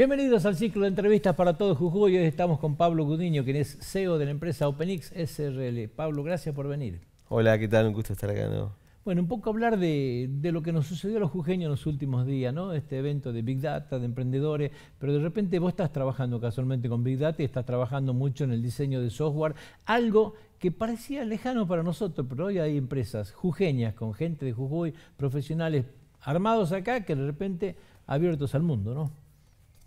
Bienvenidos al ciclo de entrevistas para todo Jujuy. Hoy estamos con Pablo Gudiño, quien es CEO de la empresa OpenX SRL. Pablo, gracias por venir. Hola, ¿qué tal? Un gusto estar acá. ¿no? Bueno, un poco hablar de, de, lo que nos sucedió a los jujeños en los últimos días, ¿no? Este evento de Big Data, de emprendedores, pero de repente vos estás trabajando casualmente con Big Data y estás trabajando mucho en el diseño de software, algo que parecía lejano para nosotros, pero hoy hay empresas jujeñas con gente de Jujuy, profesionales armados acá, que de repente abiertos al mundo, ¿no?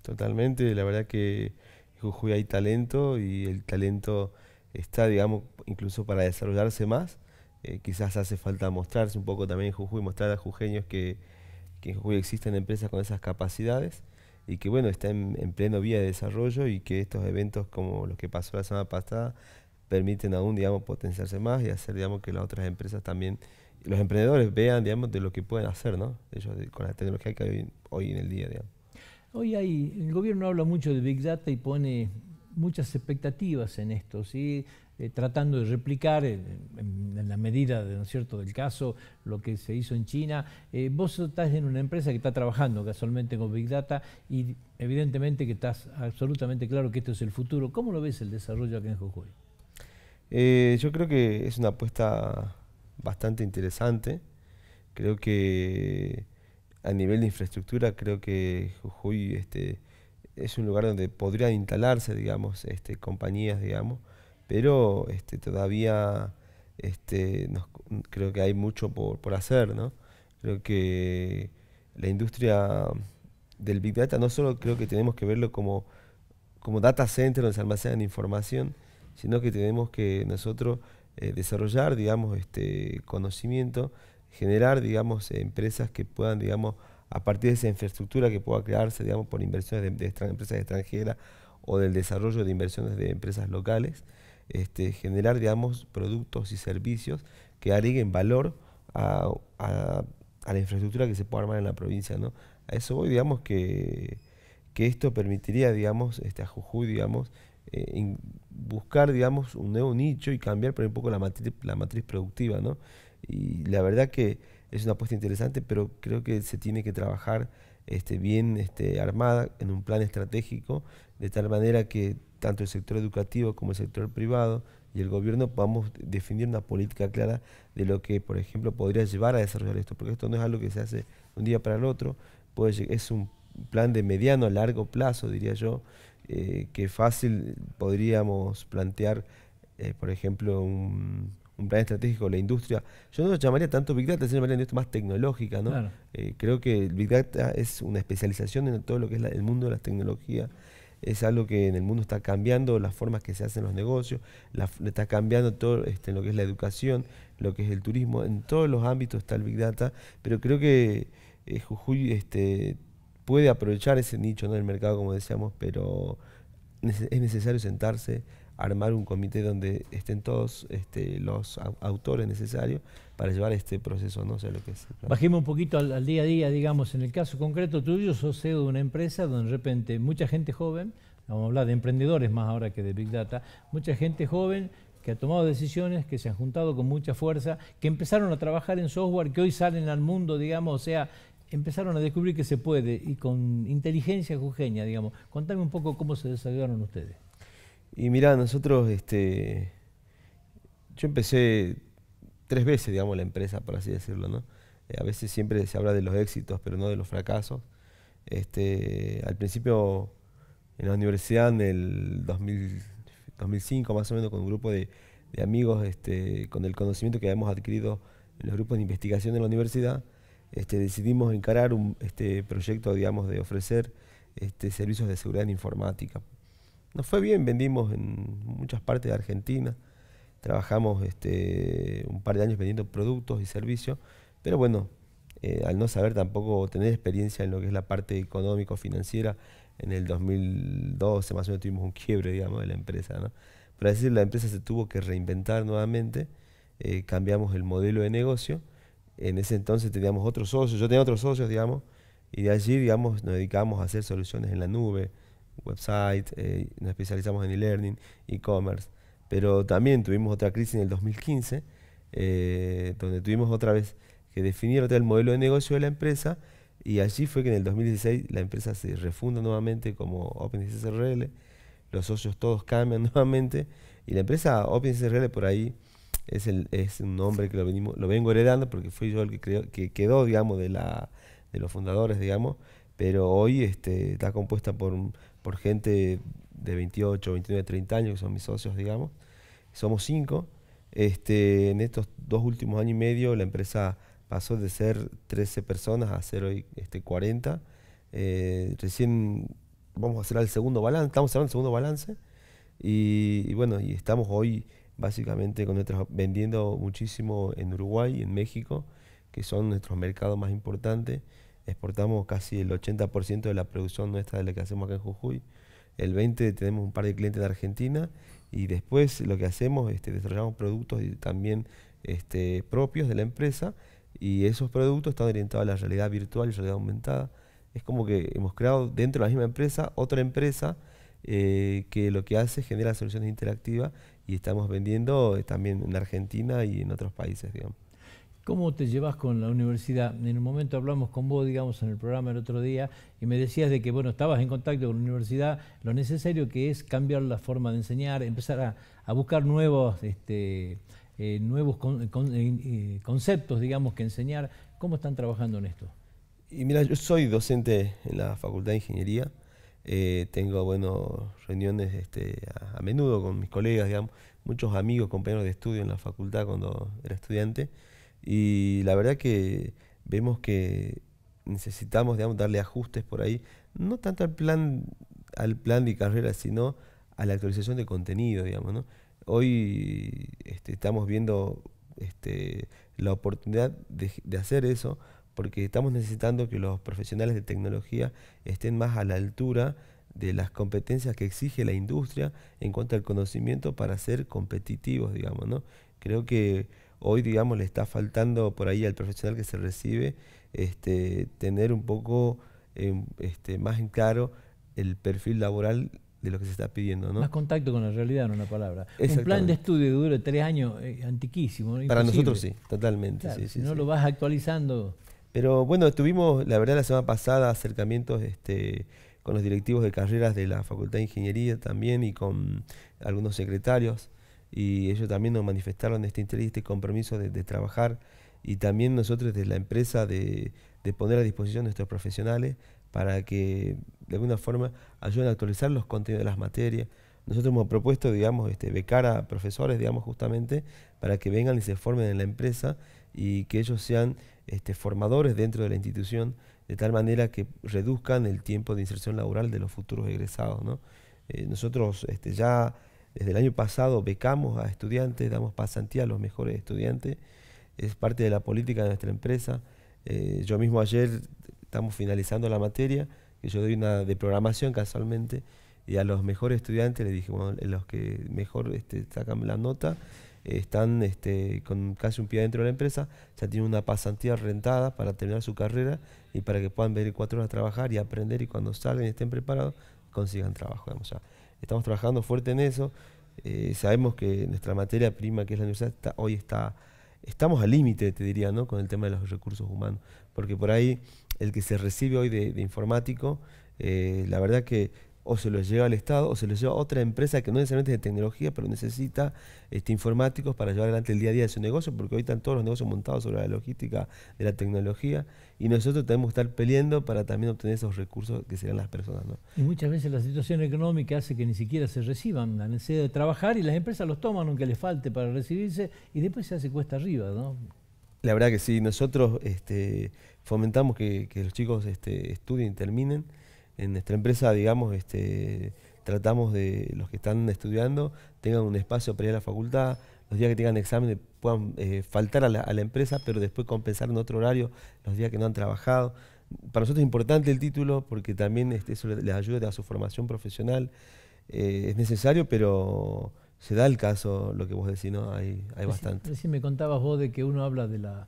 Totalmente, la verdad que en Jujuy hay talento y el talento está, digamos, incluso para desarrollarse más. Eh, quizás hace falta mostrarse un poco también en Jujuy, mostrar a jujeños que, que en Jujuy existen empresas con esas capacidades y que, bueno, está en, pleno vía de desarrollo y que estos eventos como los que pasó la semana pasada permiten aún, digamos, potenciarse más y hacer, digamos, que las otras empresas también, los emprendedores vean, digamos, de lo que pueden hacer, ¿no? Ellos con la tecnología que hay hoy en el día, digamos. Hoy hay, el gobierno habla mucho de Big Data y pone muchas expectativas en esto, ¿sí? Eh, tratando de replicar eh, en, la medida cierto? del caso lo que se hizo en China. Eh, vos estás en una empresa que está trabajando casualmente con Big Data y evidentemente que estás absolutamente claro que esto es el futuro. ¿Cómo lo ves el desarrollo acá en Jujuy? yo creo que es una apuesta bastante interesante. Creo que a nivel de infraestructura creo que Jujuy este, es un lugar donde podrían instalarse, digamos, este, compañías, digamos, pero este, todavía creo que hay mucho por, hacer, Creo que la industria del Big Data no solo creo que tenemos que verlo como, como data center donde se almacena información, sino que tenemos que nosotros eh, desarrollar, digamos, este conocimiento generar, digamos, empresas que puedan, digamos, a partir de esa infraestructura que pueda crearse, digamos, por inversiones de, empresas extranjeras o del desarrollo de inversiones de empresas locales, este, generar, digamos, productos y servicios que agreguen valor a, la infraestructura que se pueda armar en la provincia, ¿no? A eso voy, digamos, que, que esto permitiría, digamos, este, a Jujuy, digamos, eh, buscar, digamos, un nuevo nicho y cambiar, por un poco la matriz, la matriz productiva, ¿no? Y la verdad que es una apuesta interesante, pero creo que se tiene que trabajar este, bien este, armada en un plan estratégico, de tal manera que tanto el sector educativo como el sector privado y el gobierno podamos definir una política clara de lo que, por ejemplo, podría llevar a desarrollar esto, porque esto no es algo que se hace de un día para el otro, puede, es un plan de mediano a largo plazo, diría yo, eh, que fácil podríamos plantear, eh, por ejemplo, un un plan estratégico la industria. Yo no lo llamaría tanto Big Data, sino industria más tecnológica. ¿no? Eh, creo que el Big Data es una especialización en todo lo que es el mundo de las tecnologías. Es algo que en el mundo está cambiando las formas que se hacen los negocios, está cambiando todo este, lo que es la educación, lo que es el turismo. En todos los ámbitos está el Big Data, pero creo que eh, Jujuy este, puede aprovechar ese nicho en el mercado, como decíamos, pero es necesario sentarse armar un comité donde estén todos este, los autores necesarios para llevar este proceso, no sé lo que es. Bajemos un poquito al, día a día, digamos, en el caso concreto tuyo, sos CEO de una empresa donde de repente mucha gente joven, vamos a hablar de emprendedores más ahora que de Big Data, mucha gente joven que ha tomado decisiones, que se han juntado con mucha fuerza, que empezaron a trabajar en software, que hoy salen al mundo, digamos, o sea, empezaron a descubrir que se puede y con inteligencia jujeña, digamos. Contame un poco cómo se desarrollaron ustedes. Y mira nosotros, este, yo empecé tres veces, digamos, la empresa, por así decirlo, ¿no? Eh, a veces siempre se habla de los éxitos, pero no de los fracasos. Este, al principio, en la universidad, en el 2005, más o menos, con un grupo de, amigos, este, con el conocimiento que habíamos adquirido en los grupos de investigación de la universidad, decidimos encarar un este, proyecto, digamos, de ofrecer servicios de seguridad informática, nos fue bien, vendimos en muchas partes de Argentina, trabajamos este, un par de años vendiendo productos y servicios, pero bueno, eh, al no saber tampoco tener experiencia en lo que es la parte económico-financiera, en el 2012 más o menos tuvimos un quiebre, digamos, de la empresa. ¿no? Pero decir, la empresa se tuvo que reinventar nuevamente, eh, cambiamos el modelo de negocio. En ese entonces teníamos otros socios, yo tenía otros socios, digamos, y de allí, digamos, nos dedicamos a hacer soluciones en la nube, website, eh, nos especializamos en e-learning, e-commerce. Pero también tuvimos otra crisis en el 2015, eh, donde tuvimos otra vez que definir el modelo de negocio de la empresa y allí fue que en el 2016 la empresa se refunda nuevamente como OpenSSRL, los socios todos cambian nuevamente y la empresa OpenSSRL por ahí es, el, es un nombre que lo, venimos, lo vengo heredando porque fui yo el que, creo, que quedó, digamos, de, la, de los fundadores, digamos, pero hoy este, está compuesta por, por gente de 28, 29, 30 años, que son mis socios, digamos. Somos cinco. Este, en estos dos últimos años y medio la empresa pasó de ser 13 personas a ser hoy este, 40. Eh, recién vamos a hacer el segundo balance, estamos haciendo el segundo balance. Y, bueno, y estamos hoy básicamente con vendiendo muchísimo en Uruguay, en México, que son nuestros mercados más importantes exportamos casi el 80% de la producción nuestra de la que hacemos acá en Jujuy. El 20% tenemos un par de clientes de Argentina y después lo que hacemos, este, desarrollamos productos también este, propios de la empresa y esos productos están orientados a la realidad virtual y realidad aumentada. Es como que hemos creado dentro de la misma empresa otra empresa eh, que lo que hace es genera soluciones interactivas y estamos vendiendo eh, también en Argentina y en otros países, digamos. ¿Cómo te llevas con la universidad? En un momento hablamos con vos, digamos, en el programa el otro día, y me decías de que, bueno, estabas en contacto con la universidad, lo necesario que es cambiar la forma de enseñar, empezar a, buscar nuevos, este, eh, nuevos eh, eh, conceptos, digamos, que enseñar. ¿Cómo están trabajando en esto? Y mira, yo soy docente en la Facultad de Ingeniería. tengo, bueno, reuniones este, a, a, menudo con mis colegas, digamos, muchos amigos, compañeros de estudio en la facultad cuando era estudiante y la verdad que vemos que necesitamos digamos, darle ajustes por ahí, no tanto al plan, al plan de carrera, sino a la actualización de contenido, digamos, ¿no? Hoy este, estamos viendo este, la oportunidad de, de, hacer eso porque estamos necesitando que los profesionales de tecnología estén más a la altura de las competencias que exige la industria en cuanto al conocimiento para ser competitivos, digamos, ¿no? Creo que hoy, digamos, le está faltando por ahí al profesional que se recibe este, tener un poco em, este, más en claro el perfil laboral de lo que se está pidiendo. ¿no? Más contacto con la realidad, en una palabra. Un plan de estudio que dure tres años antiquísimo. Para nosotros sí, totalmente. si no lo vas actualizando. Pero bueno, estuvimos la verdad, la semana pasada acercamientos este, con los directivos de carreras de la Facultad de Ingeniería también y con algunos secretarios y ellos también nos manifestaron este interés, este compromiso de, trabajar y también nosotros desde la empresa de, poner a disposición nuestros profesionales para que de alguna forma ayuden a actualizar los contenidos de las materias. Nosotros hemos propuesto, digamos, este, becar a profesores, digamos, justamente, para que vengan y se formen en la empresa y que ellos sean este, formadores dentro de la institución, de tal manera que reduzcan el tiempo de inserción laboral de los futuros egresados. Eh, nosotros este, ya desde el año pasado becamos a estudiantes, damos pasantía a los mejores estudiantes. Es parte de la política de nuestra empresa. Eh, yo mismo ayer estamos finalizando la materia, que yo doy una de programación casualmente, y a los mejores estudiantes les dije, bueno, los que mejor este, sacan la nota, eh, están este, con casi un pie dentro de la empresa, ya tienen una pasantía rentada para terminar su carrera y para que puedan venir cuatro horas a trabajar y aprender y cuando salgan y estén preparados, consigan trabajo. ya estamos trabajando fuerte en eso. Eh, sabemos que nuestra materia prima, que es la universidad, hoy está, estamos al límite, te diría, ¿no? con el tema de los recursos humanos, porque por ahí el que se recibe hoy de, informático, eh, la verdad que o se los lleva al Estado o se los lleva a otra empresa que no necesariamente es de tecnología, pero necesita este, informáticos para llevar adelante el día a día de su negocio, porque hoy están todos los negocios montados sobre la logística de la tecnología y nosotros tenemos que estar peleando para también obtener esos recursos que serán las personas. ¿no? Y muchas veces la situación económica hace que ni siquiera se reciban la necesidad de trabajar y las empresas los toman aunque les falte para recibirse y después se hace cuesta arriba. ¿no? La verdad que sí, nosotros este, fomentamos que, los chicos este, estudien y terminen en nuestra empresa, digamos, este, tratamos de los que están estudiando tengan un espacio para ir a la facultad, los días que tengan exámenes puedan eh, faltar a la, empresa, pero después compensar en otro horario los días que no han trabajado. Para nosotros es importante el título porque también este, eso les ayuda a su formación profesional. Eh, es necesario, pero se da el caso, lo que vos decís, ¿no? Hay, bastante. Recién me contabas vos de que uno habla de la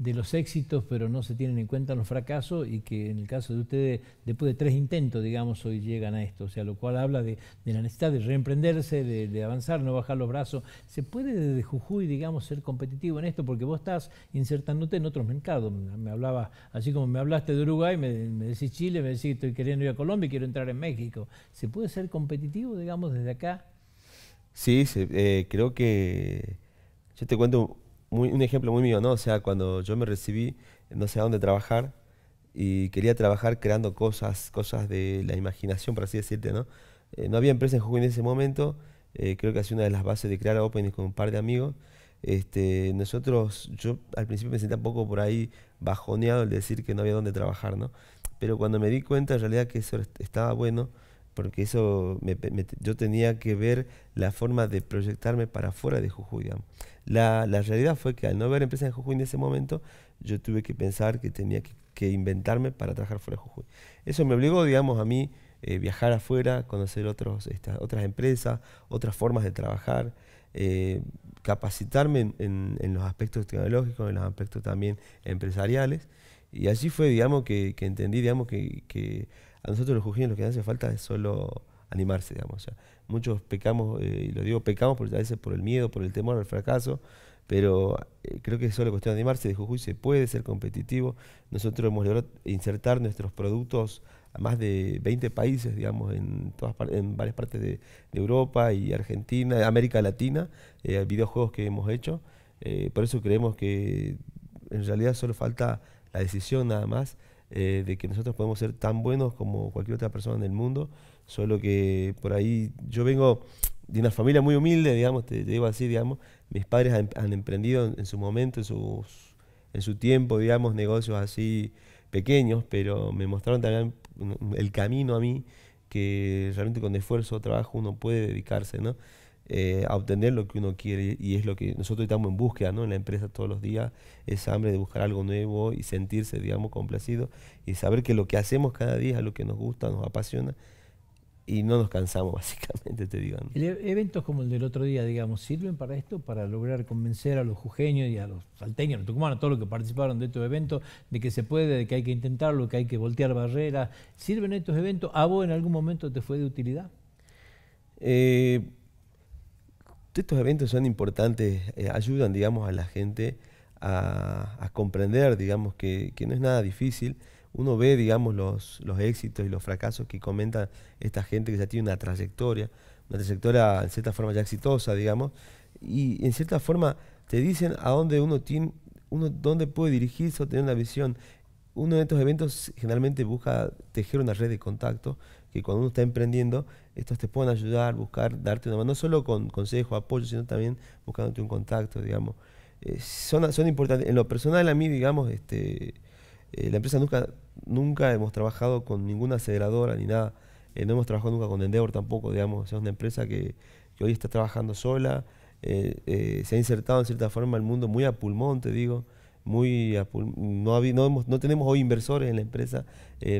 de los éxitos, pero no se tienen en cuenta los fracasos y que en el caso de ustedes, después de tres intentos, digamos, hoy llegan a esto, o sea, lo cual habla de, la necesidad de reemprenderse, de, avanzar, no bajar los brazos. ¿Se puede desde Jujuy, digamos, ser competitivo en esto? Porque vos estás insertándote en otros mercados. Me hablaba, así como me hablaste de Uruguay, me, decís Chile, me decís que estoy queriendo ir a Colombia y quiero entrar en México. ¿Se puede ser competitivo, digamos, desde acá? Sí, eh, creo que... Yo te cuento un ejemplo muy mío, ¿no? O sea, cuando yo me recibí, no sé dónde trabajar, y quería trabajar creando cosas, cosas de la imaginación, por así decirte, ¿no? Eh, no había empresa en juego en ese momento, eh, creo que ha una de las bases de crear Open con un par de amigos. Este, nosotros, yo al principio me sentía un poco por ahí bajoneado el decir que no había dónde trabajar, ¿no? Pero cuando me di cuenta en realidad que eso estaba bueno, porque eso yo tenía que ver la forma de proyectarme para fuera de Jujuy. La, la realidad fue que al no ver empresas en Jujuy en ese momento, yo tuve que pensar que tenía que, inventarme para trabajar fuera de Jujuy. Eso me obligó, digamos, a mí eh, viajar afuera, conocer otros, otras empresas, otras formas de trabajar, eh, capacitarme en, los aspectos tecnológicos, en los aspectos también empresariales. Y allí fue, digamos, que, entendí, digamos, que a nosotros los jujeños lo que nos hace falta es solo animarse, digamos. muchos pecamos, eh, y lo digo pecamos porque a veces por el miedo, por el temor al fracaso, pero eh, creo que es solo cuestión de animarse. De Jujuy se puede ser competitivo. Nosotros hemos logrado insertar nuestros productos a más de 20 países, digamos, en, todas en varias partes de, Europa y Argentina, América Latina, eh, videojuegos que hemos hecho. por eso creemos que en realidad solo falta la decisión nada más eh, de que nosotros podemos ser tan buenos como cualquier otra persona en el mundo, solo que por ahí yo vengo de una familia muy humilde, digamos, te, digo así, digamos, mis padres han, emprendido en, su momento, en, en su tiempo, digamos, negocios así pequeños, pero me mostraron también el camino a mí, que realmente con esfuerzo, trabajo uno puede dedicarse, ¿no? Eh, a obtener lo que uno quiere y es lo que nosotros estamos en búsqueda, ¿no? En la empresa todos los días, es hambre de buscar algo nuevo y sentirse, digamos, complacido y saber que lo que hacemos cada día es lo que nos gusta, nos apasiona y no nos cansamos, básicamente, te digo. E-, eventos como el del otro día, digamos, ¿sirven para esto? Para lograr convencer a los jujeños y a los salteños, a los a todos los que participaron de estos eventos, de que se puede, de que hay que intentarlo, que hay que voltear barreras. ¿Sirven estos eventos? ¿A vos en algún momento te fue de utilidad? Eh, estos eventos son importantes, eh, ayudan, a la gente a, comprender, digamos, que, no es nada difícil. Uno ve, digamos, los, éxitos y los fracasos que comenta esta gente que ya tiene una trayectoria, una trayectoria en cierta forma ya exitosa, digamos, y en cierta forma te dicen a dónde uno tiene, uno dónde puede dirigirse o tener una visión. Uno de estos eventos generalmente busca tejer una red de contacto, que cuando uno está emprendiendo, estos te pueden ayudar, buscar, darte una mano, no solo con consejo, apoyo, sino también buscándote un contacto, digamos. Eh, son, importantes. En lo personal a mí, digamos, este, eh, la empresa nunca, nunca hemos trabajado con ninguna aceleradora ni nada. Eh, no hemos trabajado nunca con Endeavor tampoco, digamos. es una empresa que, hoy está trabajando sola. se ha insertado en cierta forma al mundo muy a pulmón, te digo muy no, no, tenemos hoy inversores en la empresa,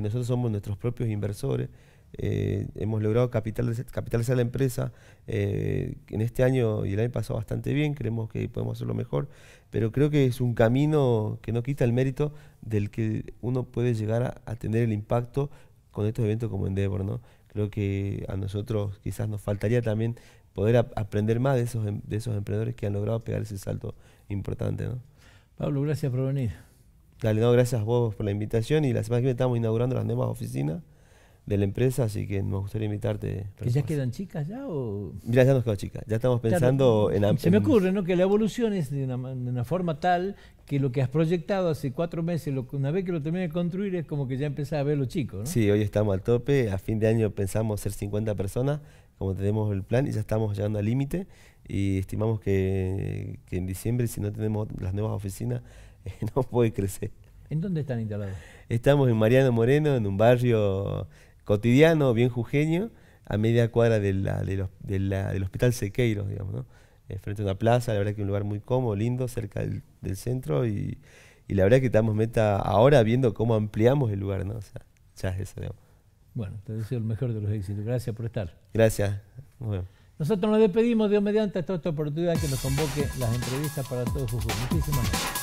nosotros somos nuestros propios inversores. Eh, hemos logrado capitalizar, la empresa eh, en este año y el año pasado bastante bien, creemos que podemos hacerlo mejor, pero creo que es un camino que no quita el mérito del que uno puede llegar a, tener el impacto con estos eventos como Endeavor. ¿no? Creo que a nosotros quizás nos faltaría también poder aprender más em-, de esos, emprendedores que han logrado pegar ese salto importante. Pablo, gracias por venir. Dale, gracias a vos por la invitación y la semana que viene estamos inaugurando las nuevas oficinas de la empresa, así que nos gustaría invitarte. ¿Que ya quedan chicas ya o...? Mira, ya nos quedan chicas, ya estamos pensando en ampliar. Se me ocurre ¿no? que la evolución es de una, forma tal que lo que has proyectado hace cuatro meses, una vez que lo terminé de construir, es como que ya empezás a ver los chicos, ¿no? Sí, hoy estamos al tope, a fin de año pensamos ser 50 personas, como tenemos el plan, y ya estamos llegando al límite, y estimamos que, que en diciembre, si no tenemos las nuevas oficinas, eh, no puede crecer. ¿En dónde están instalados? Estamos en Mariano Moreno, en un barrio cotidiano, bien jujeño, a media cuadra de del Hospital Sequeiros, digamos, ¿no? Eh, frente a una plaza, la verdad que un lugar muy cómodo, lindo, cerca del, centro y, la verdad que estamos meta ahora viendo cómo ampliamos el lugar, ¿no? O sea, ya es eso, digamos. Bueno, te deseo el mejor de los éxitos. Gracias por estar. Gracias. Nosotros nos despedimos, Dios mediante, esta oportunidad que nos convoque las entrevistas para todos Jujuy. Muchísimas gracias.